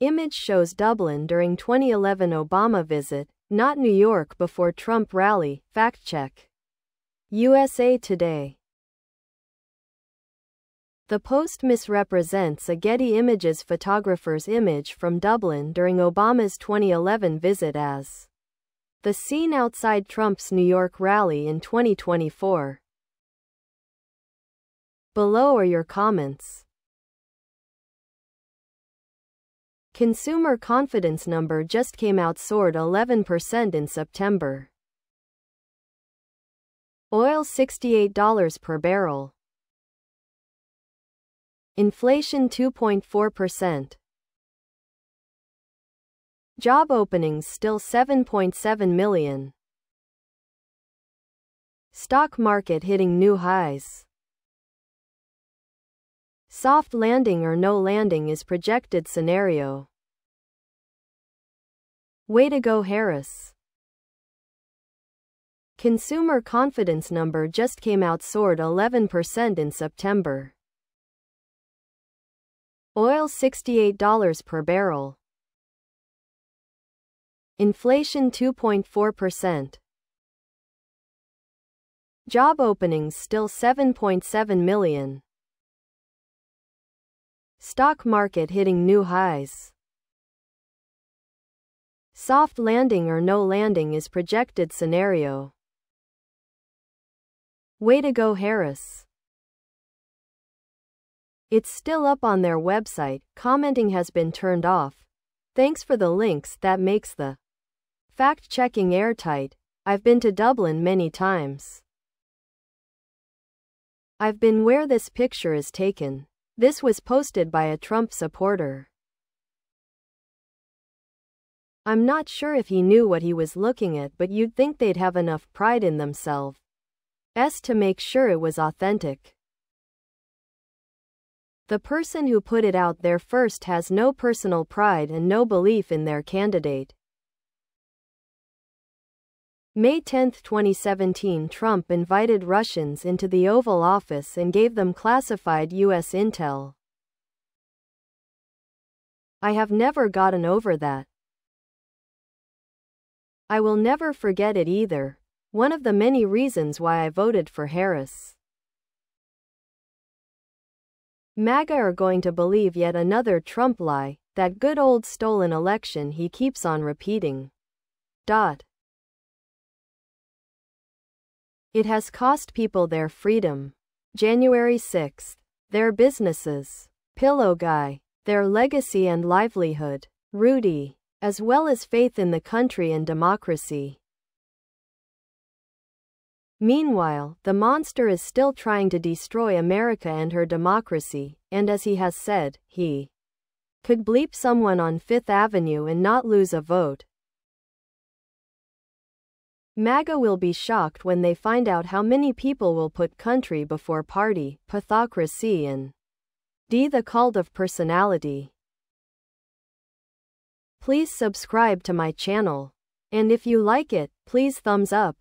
Image shows Dublin during 2011 Obama visit, not New York before Trump rally. Fact check. USA Today. The post misrepresents a Getty Images photographer's image from Dublin during Obama's 2011 visit as the scene outside Trump's New York rally in 2024. Below are your comments. Consumer confidence number just came out soared 11% in September. Oil $68 per barrel. Inflation 2.4%. Job openings still 7.7 million. Stock market hitting new highs. Soft landing or no landing is projected scenario. Way to go Harris. Consumer confidence number just came out soared 11% in September. Oil $68 per barrel. Inflation 2.4%. Job openings still 7.7 million. Stock market hitting new highs. Soft landing or no landing is projected scenario. Way to go, Harris. It's still up on their website, commenting has been turned off. Thanks for the links that makes the fact checking airtight. I've been to Dublin many times. I've been where this picture is taken. This was posted by a Trump supporter. I'm not sure if he knew what he was looking at, but you'd think they'd have enough pride in themselves s to make sure it was authentic. The person who put it out there first has no personal pride and no belief in their candidate. May 10, 2017 Trump invited Russians into the Oval Office and gave them classified U.S. intel. I have never gotten over that. I will never forget it either, one of the many reasons why I voted for Harris. MAGA are going to believe yet another Trump lie, that good old stolen election he keeps on repeating. Dot. It has cost people their freedom. January 6th. Their businesses. Pillow Guy. Their legacy and livelihood. Rudy as well as faith in the country and democracy. Meanwhile, the monster is still trying to destroy America and her democracy, and as he has said, he could bleep someone on Fifth Avenue and not lose a vote. MAGA will be shocked when they find out how many people will put country before party, pathocracy and D. The cult of personality. Please subscribe to my channel. And if you like it, please thumbs up.